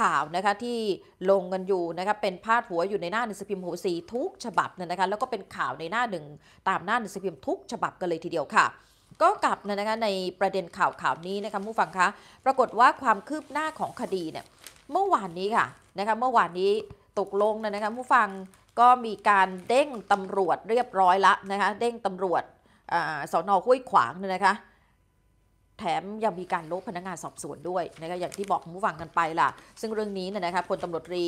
ข่าวนะคะที่ลงกันอยู่นะคะเป็นพาดหัวอยู่ในหน้าหนังสือพิมพ์หัวสีทุกฉบับเนี่ยนะคะแล้วก็เป็นข่าวในหน้าหนึ่งตามหน้าหนังสือพิมพ์ทุกฉบับกันเลยทีเดียวค่ะ ก็กลับนะคะในประเด็นข่าวข่าวนี้นะคะผู้ฟังคะปรากฏว่าความคืบหน้าของคดีเนี่ยเมื่อวานนี้ค่ะนะคะเมื่อวานนี้ตกลงนะคะผู้ฟังก็มีการเด้งตำรวจเรียบร้อยละนะคะเด้งตำรวจสอนอห้วยขวางเนี่ยนะคะแถมยังมีการลบพนักงานสอบสวนด้วยนะคะอย่างที่บอกผู้ฟังกันไปล่ะ ซึ่งเรื่องนี้เนี่ยนะคะพลตำรวจรี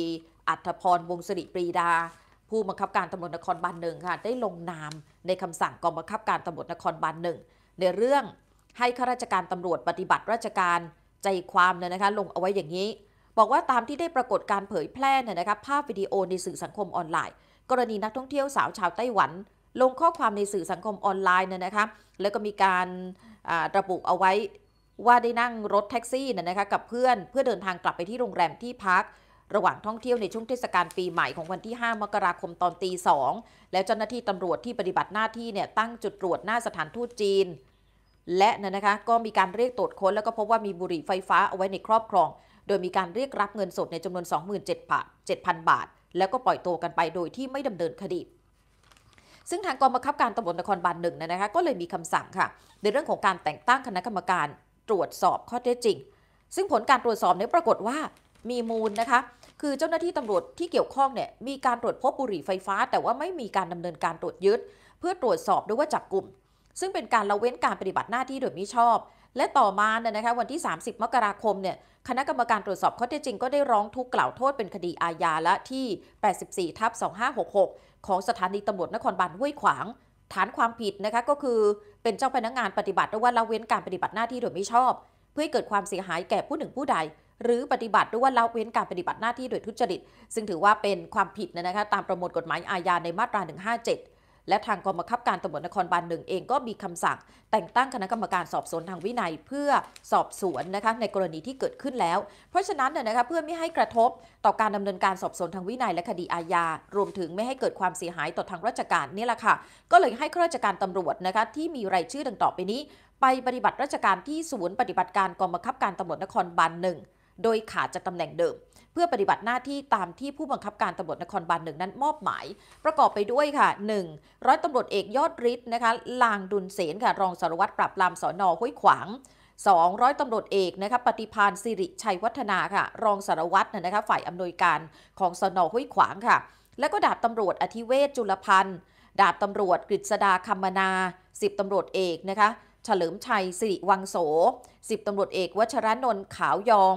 อัธพรวงศิริปรีดา ผู้บังคับการตำรวจนครบาลหนึ่งค่ะได้ลงนาม ในคำสั่งกองบังคับการตำรวจนครบาลหนึ่งในเรื่องให้ ข้าราชการตำรวจปฏิบัติราชการใจความเนี่ยนะคะลงเอาไว้อย่างนี้ บอกว่าตามที่ได้ปรากฏการเผยแพร่เนี่ยนะคะภาพวิดีโอในสื่อสังคมออนไลน์ กรณีนักท่องเที่ยวสาวชาวไต้หวัน ลงข้อความในสื่อสังคมออนไลน์เนี่ยนะคะแล้วก็มีการระบุเอาไว้ว่าได้นั่งรถแท็กซี่นะคะกับเพื่อนเพื่อเดินทางกลับไปที่โรงแรมที่พัก ระหว่างท่องเที่ยวในช่วงเทศกาลปีใหม่ของวันที่ 5 มกราคมตอนตีสองแล้วเจ้าหน้าที่ตำรวจที่ปฏิบัติหน้าที่เนี่ยตั้งจุดตรวจหน้าสถานทูตจีน และนะคะก็มีการเรียกตรวจค้นแล้วก็พบว่ามีบุหรี่ไฟฟ้าเอาไว้ในครอบครอง โดยมีการเรียกรับเงินสดในจำนวน 27,000 บาท แล้วก็ปล่อยตัวกันไปโดยที่ไม่ดำเนินคดีซึ่งทางกองบังคับการตำรวจนครบาลหนึ่งนะคะก็เลยมีคำสั่งค่ะในเรื่องของการแต่งตั้งคณะกรรมการตรวจสอบข้อเท็จจริง ซึ่งผลการตรวจสอบเนี่ยปรากฏว่ามีมูลนะคะคือเจ้าหน้าที่ตำรวจที่เกี่ยวข้องเนี่ยมีการตรวจพบบุหรี่ไฟฟ้า แต่ว่าไม่มีการดำเนินการตรวจยึด เพื่อตรวจสอบด้วยว่าจับกลุ่ม ซึ่งเป็นการละเว้นการปฏิบัติหน้าที่โดยมิชอบ และต่อมาเนี่ยนะคะวันที่ 30 มกราคมเนี่ยคณะกรรมการตรวจสอบข้อเท็จจริงก็ได้ร้องทุกข์กล่าวโทษเป็นคดีอาญาละที่ 84ทับ2566ของสถานีตำรวจนครบาลห้วยขวาง ฐานความผิดนะคะก็คือเป็นเจ้าพนักงงานปฏิบัติหรือว่าละเว้นการปฏิบัติหน้าที่โดยไม่ชอบ เพื่อให้เกิดความเสียหายแก่ผู้หนึ่งผู้ใด หรือปฏิบัติหรือว่าละเว้นการปฏิบัติหน้าที่โดยทุจริตซึ่งถือว่าเป็นความผิดนะคะตามประมวลกฎหมายอาญาในมาตรา 157และทางกองบังคับการตำรวจนครบาลหนึ่งเองก็มีคำสั่ง แต่งตั้งคณะกรรมการสอบสวนทางวินัย เพื่อสอบสวนนะคะในกรณีที่เกิดขึ้นแล้ว เพราะฉะนั้นเนี่ยนะคะเพื่อไม่ให้กระทบต่อการดำเนินการสอบสวนทางวินัย และคดีอาญา รวมถึงไม่ให้เกิดความเสียหายต่อทางราชการนี่แหละค่ะก็เลยให้ข้าราชการตำรวจนะคะที่มีรายชื่อดังต่อไปนี้ ไปปฏิบัติราชการที่ศูนย์ ปฏิบัติการกองบังคับการตำรวจนครบาลหนึ่งโดยขาดจากตำแหน่งเดิมเพื่อปฏิบัติหน้าที่ตามที่ผู้บังคับการตำรวจนครบาลหนึ่งนั้นมอบหมาย ประกอบไปด้วยค่ะ 1. ร้อยตำรวจเอกยอดฤทธิ์นะคะลางดุลเสนค่ะรองสารวัตรปราบปรามสอนอห้วยขวาง2ร้อยตำรวจเอกนะคะปฏิพานสิริชัยวัฒนาค่ะ รองสารวัตรนะคะฝ่ายอำนวยการของสนห้วยขวางค่ะ แล้วก็ดาบตำรวจอธิเวศจุลพันธ์ดาบตำรวจกฤษดาคำมนาสิบตำรวจเอกนะคะเฉลิมชัยสิริวังโสสิบตำรวจเอก วัชรนนท์ขาวยอง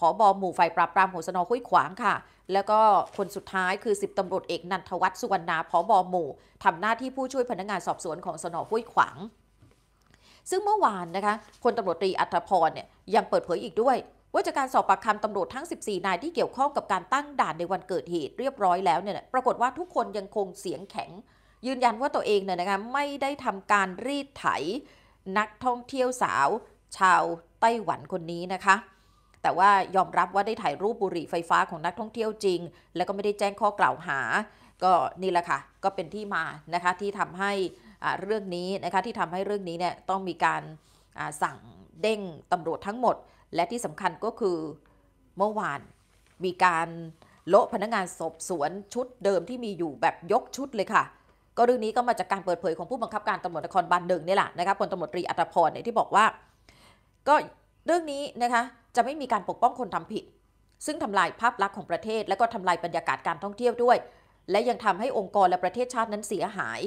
ผอบอหมู่ฝ่ายปราบปรามหัวสนห้วยขวางค่ะ แล้วก็คนสุดท้ายคือสิบตำรวจเอกนันทวัฒน์สุวรรณาผอบอหมู่ทำหน้าที่ผู้ช่วยพนักงานสอบสวนของสนห้วยขวาง ซึ่งเมื่อวานนะคะคนตำรวจตรีอัธพรเนี่ยยังเปิดเผยอีกด้วย ว่าจากการสอบปากคำตำรวจทั้ง 14 นายที่เกี่ยวข้องกับการตั้งด่านในวันเกิดเหตุ เรียบร้อยแล้วเนี่ยปรากฏว่าทุกคนยังคงเสียงแข็ง ยืนยันว่าตัวเองเนี่ยนะคะไม่ได้ทำการรีดไถ นักท่องเที่ยวสาว ชาวไต้หวันคนนี้นะคะแต่ว่ายอมรับว่าได้ถ่ายรูปบุหรี่ไฟฟ้าของนักท่องเที่ยวจริง และก็ไม่ได้แจ้งข้อกล่าวหา ก็นี่แหละค่ะ ก็เป็นที่มานะคะที่ทำให้เรื่องนี้นะคะ ที่ทำให้เรื่องนี้เนี่ยต้องมีการสั่งเด้งตำรวจทั้งหมด และที่สำคัญก็คือเมื่อวานมีการโละพนักงานสอบสวนชุดเดิมที่มีอยู่แบบยกชุดเลยค่ะ ก็เรื่องนี้ก็มาจากการเปิดเผยของผู้บังคับการตำรวจนครบาลหนึ่งนี่แหละนะคะพลตำรวจตรีอัตพรเนี่ยที่บอกว่าก็เรื่องนี้นะคะจะไม่มีการปกป้องคนทำผิดซึ่งทำลายภาพลักษณ์ของประเทศและก็ทำลายบรรยากาศการท่องเที่ยวด้วย และยังทำให้องค์กรและประเทศชาตินั้นเสียหาย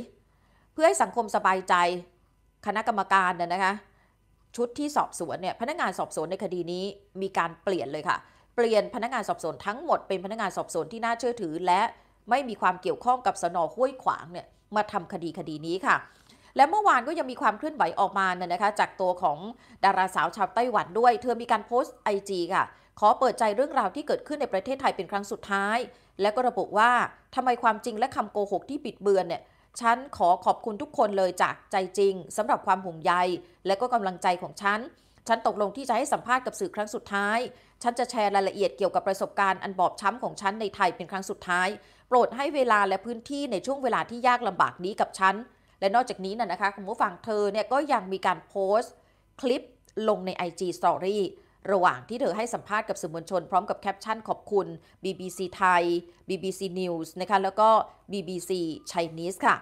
เพื่อให้สังคมสบายใจคณะกรรมการเนี่ยนะคะชุดที่สอบสวนเนี่ยพนักงานสอบสวนในคดีนี้ มีการเปลี่ยนเลยค่ะเปลี่ยนพนักงานสอบสวนทั้งหมดเป็นพนักงานสอบสวนที่น่าเชื่อถือและไม่มีความเกี่ยวข้องกับสนห้วยขวางเนี่ยมาทำคดีคดีนี้ค่ะและเมื่อวานก็ยังมีความเคลื่อนไหวออกมาเนี่ยนะคะจากตัวของดาราสาวชาวไต้หวันด้วย เธอมีการโพสต์ไอจีค่ะ ขอเปิดใจเรื่องราวที่เกิดขึ้นในประเทศไทยเป็นครั้งสุดท้าย และก็ระบุว่าทำไมความจริงและคำโกหกที่ปิดเบือนเนี่ย ฉันขอขอบคุณทุกคนเลยจากใจจริง สำหรับความห่วงใย และก็กำลังใจของฉัน ฉันตกลงที่จะให้สัมภาษณ์กับสื่อครั้งสุดท้าย ฉันจะแชร์รายละเอียดเกี่ยวกับประสบการณ์อันบอบช้ำของฉันในไทยเป็นครั้งสุดท้าย โปรดให้เวลาและพื้นที่ในช่วงเวลาที่ยากลำบากนี้กับฉันและนอกจากนี้นะนะคะคุณผู้ฟังเธอเนี่ยก็ยังมีการโพสต์ คลิปลงใน IG Story ระหว่างที่เธอให้สัมภาษณ์กับสื่อมวลชนพร้อมกับแคปชั่นขอบคุณ BBC ไทย BBC News นะคะแล้วก็ BBC Chinese ค่ะ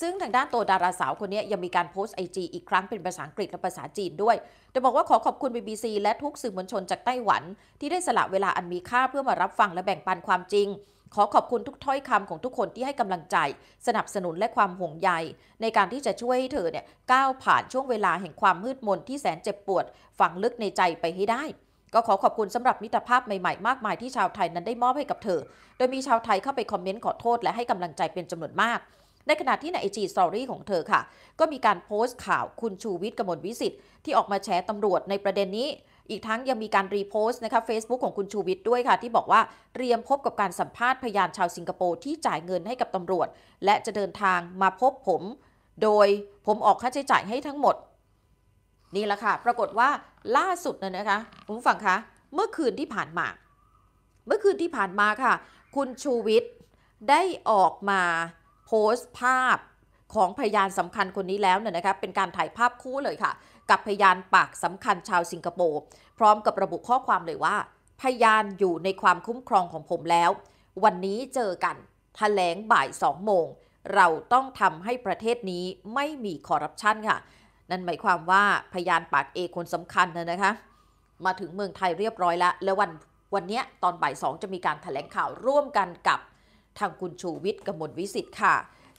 ซึ่งทางด้านตัวดาราสาวคนนี้ยังมีการโพสต์ IG อีกครั้งเป็นภาษาอังกฤษและภาษาจีนด้วยแต่บอกว่าขอขอบคุณ BBC และทุกสื่อมวลชนจากไต้หวัน ที่ได้สละเวลาอันมีค่าเพื่อมารับฟังและแบ่งปันความจริงขอขอบคุณทุกถ้อยคำของทุกคนที่ให้กำลังใจ สนับสนุนและความห่วงใยในการที่จะช่วยให้เธอเนี่ยก้าวผ่านช่วงเวลาแห่งความมืดมนที่แสนเจ็บปวด ฝังลึกในใจไปให้ได้ ก็ขอขอบคุณสำหรับมิตรภาพใหม่ๆมากมายที่ชาวไทยนั้นได้มอบให้กับเธอโดยมีชาวไทยเข้าไปคอมเมนต์ขอโทษและให้กำลังใจเป็นจำนวนมากในขณะที่ในไอจีสตอรี่ของเธอค่ะ ก็มีการโพสต์ข่าวคุณชูวิทย์กมลวิสิทธิ์ที่ออกมาแชร์ตำรวจในประเด็นนี้อีกทั้งยังมีการรีโพสต์นะคะเฟซบุ๊กของคุณชูวิทย์ด้วยค่ะ ที่บอกว่าเตรียมพบกับการสัมภาษณ์พยานชาวสิงคโปร์ ที่จ่ายเงินให้กับตำรวจ และจะเดินทางมาพบผม โดยผมออกค่าใช้จ่ายให้ทั้งหมด นี่แหละค่ะ ปรากฏว่าล่าสุดนะนะคะคุณฟังคะ เมื่อคืนที่ผ่านมา เมื่อคืนที่ผ่านมาค่ะ คุณชูวิทย์ได้ออกมาโพสต์ภาพของพยานสำคัญคนนี้แล้วเนี่ยนะคะเป็นการถ่ายภาพคู่เลยค่ะกับพยานปากสำคัญชาวสิงคโปร์พร้อมกับระบุข้อความเลยว่า พยานอยู่ในความคุ้มครองของผมแล้ว วันนี้เจอกันถแถลงบ่ายสองโมงเราต้องทำให้ประเทศนี้ไม่มีคอร์รัปชันค่ะ นั่นหมายความว่าพยานปากเอกคนสำคัญนะคะ มาถึงเมืองไทยเรียบร้อยแล้วและวันวันนี้ตอนบ่ายสองจะมีการถแถลงข่าวร่วมกันกับทางคุณชูวิทย์กมลวิสิทธิ์ค่ะ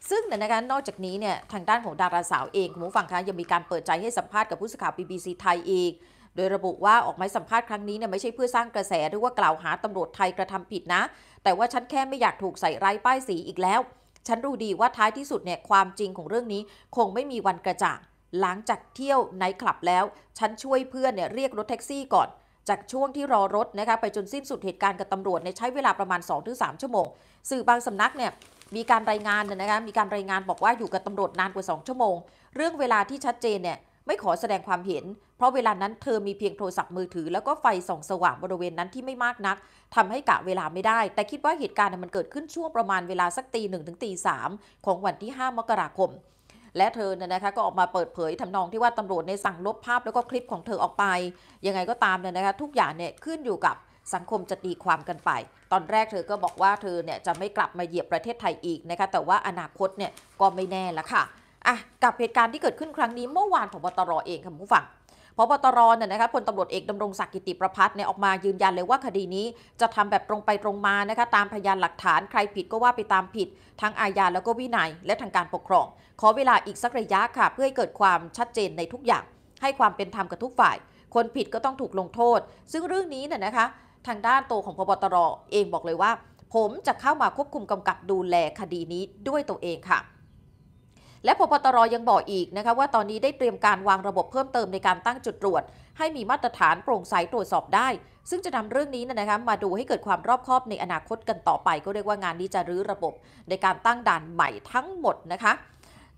ซึ่งในนั้นนอกจากนี้เนี่ยทางด้านของดาราสาวเองคุณผู้ฟังคะยังมีการเปิดใจให้สัมภาษณ์กับผู้สื่อข่าว BBC ไทยอีกโดยระบุว่า ออกไม้สัมภาษณ์ครั้งนี้เนี่ยไม่ใช่เพื่อสร้างกระแสหรือว่ากล่าวหาตำรวจไทยกระทำผิดนะ แต่ว่าฉันแค่ไม่อยากถูกใส่ร้ายป้ายสีอีกแล้ว ฉันรู้ดีว่าท้ายที่สุดเนี่ยความจริงของเรื่องนี้ คงไม่มีวันกระจ่างหลังจากเที่ยวไนท์คลับแล้วฉันช่วยเพื่อนเนี่ยเรียกรถแท็กซี่ก่อน จากช่วงที่รอรถนะคะไปจนสิ้นสุดเหตุการณ์กับตำรวจในใช้เวลาประมาณ 2-3 ชั่วโมงสื่อบางสำนักเนี่ยมีการรายงานนะคะ มีการรายงานบอกว่าอยู่กับตำรวจนานกว่า 2 ชั่วโมง เรื่องเวลาที่ชัดเจนเนี่ยไม่ขอแสดงความเห็น เพราะเวลานั้นเธอมีเพียงโทรศัพท์มือถือแล้วก็ไฟส่องสว่างบริเวณนั้นที่ไม่มากนัก ทำให้กะเวลาไม่ได้ แต่คิดว่าเหตุการณ์มันเกิดขึ้นช่วงประมาณเวลาสักตีหนึ่งถึงตีสามของวันที่ 5 มกราคม และเธอเนี่ยนะคะก็ออกมาเปิดเผยทำนองที่ว่าตำรวจในสั่งลบภาพ แล้วก็คลิปของเธอออกไป ยังไงก็ตามเนี่ยนะคะทุกอย่างเนี่ยขึ้นอยู่กับสังคมจะตีความกันไป ตอนแรกเธอก็บอกว่าเธอเนี่ยจะไม่กลับมาเหยียบประเทศไทยอีกนะคะ แต่ว่าอนาคตเนี่ยก็ไม่แน่ละค่ะอ่ะกับเหตุการณ์ที่เกิดขึ้นครั้งนี้เมื่อวานผบตรเองค่ะผู้ฟังพบตรเนี่ยนะคะพลตำรวจเอกดำรงศักดิ์กิติประพัฒน์เนี่ยออกมายืนยันเลยว่าคดีนี้จะทำแบบตรงไปตรงมานะคะตามพยานหลักฐานใครผิดก็ว่าไปตามผิด ทั้งอาญาแล้วก็วินัย และทางการปกครอง ขอเวลาอีกสักระยะค่ะ เพื่อให้เกิดความชัดเจนในทุกอย่าง ให้ความเป็นธรรมกับทุกฝ่าย คนผิดก็ต้องถูกลงโทษ ซึ่งเรื่องนี้เนี่ยนะคะทางด้านตัวของพบตรเองบอกเลยว่า ผมจะเข้ามาควบคุมกำกับดูแลคดีนี้ด้วยตัวเองค่ะ และพบตรยังบอกอีกนะคะว่าตอนนี้ได้เตรียมการวางระบบเพิ่มเติมในการตั้งจุดตรวจ ให้มีมาตรฐานโปร่งใสตรวจสอบได้ ซึ่งจะนำเรื่องนี้นะคะมาดูให้เกิดความรอบคอบในอนาคตกันต่อไป ก็เรียกว่างานนี้จะรื้อระบบในการตั้งด่านใหม่ทั้งหมดนะคะ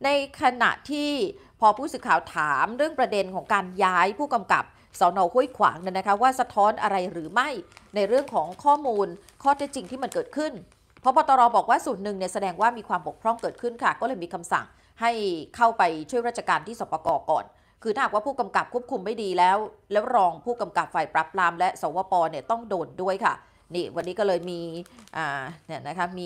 ในขณะที่พอผู้สื่อข่าวถามเรื่องประเด็นของการย้ายผู้กำกับสอนอห้วยขวางเนี่ยนะคะว่าสะท้อนอะไรหรือไม่ในเรื่องของข้อมูลข้อเท็จจริงที่มันเกิดขึ้นพบตรบอกว่าส่วนหนึ่งเนี่ยแสดงว่ามีความบกพร่องเกิดขึ้นค่ะ ก็เลยมีคำสั่งให้เข้าไปช่วยราชการที่สปกก่อน คือถ้าหากว่าผู้กำกับควบคุมไม่ดีแล้ว แล้วรองผู้กำกับฝ่ายปรับปราม และ สวปเนี่ยต้องโดนด้วยค่ะ นี่วันนี้ก็เลยมีเนี่ยนะคะมี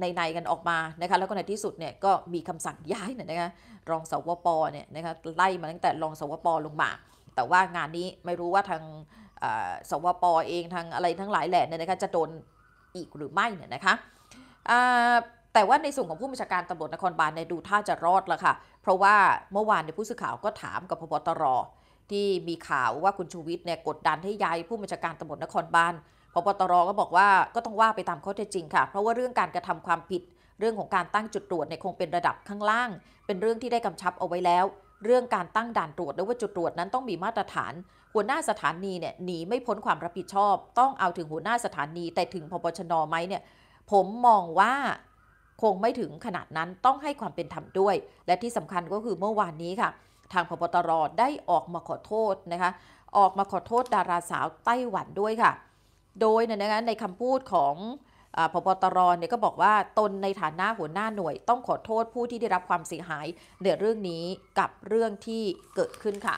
ในในกันออกมานะคะแล้วก็ในที่สุดเนี่ยก็มีคำสั่งย้ายเนี่ยนะคะรองสวปเนี่ยนะคะไล่มาตั้งแต่รองสวปลงมาแต่ว่างานนี้ไม่รู้ว่าทางสวปเองทางอะไรทั้งหลายแหล่เนี่ยนะคะจะโดนอีกหรือไม่เนี่ยนะคะแต่ว่าในส่วนของผู้บัญชาการตำรวจนครบาลเนี่ยดูท่าจะรอดละค่ะเพราะว่าเมื่อวานในผู้สื่อข่าวก็ถามกับพบตร ที่มีข่าวว่าคุณชูวิทย์เนี่ย กดดันให้ย้ายผู้บัญชาการตำรวจนครบาลพบตร ก็บอกว่าก็ต้องว่าไปตามข้อเท็จจริงค่ะ เพราะว่าเรื่องการกระทำความผิดเรื่องของการตั้งจุดตรวจเนี่ยคงเป็นระดับข้างล่าง เป็นเรื่องที่ได้กำชับเอาไว้แล้วเรื่องการตั้ง ด่านตรวจด้วยว่า จุดตรวจนั้นต้องมีมาตรฐาน หัวหน้าสถานีเนี่ยหนีไม่ พ้น ความรับผิดชอบ ต้องเอาถึงหัวหน้าสถานี แต่ถึงพบชนไหมเนี่ย ผมมองว่าคงไม่ถึงขนาดนั้นต้องให้ความเป็นธรรมด้วย และที่สำคัญก็คือเมื่อวานนี้ค่ะ ทางพบตรได้ออกมาขอโทษนะคะออกมาขอโทษ ดาราสาวไต้หวันด้วยค่ะ โดยนในคำพูดของพบตรเนี่ยก็บอกว่าตนในฐานะหัวหน้าหน่วย ต้องขอโทษผู้ที่ได้รับความเสียหายในเรื่องนี้กับเรื่องที่เกิดขึ้นค่ะ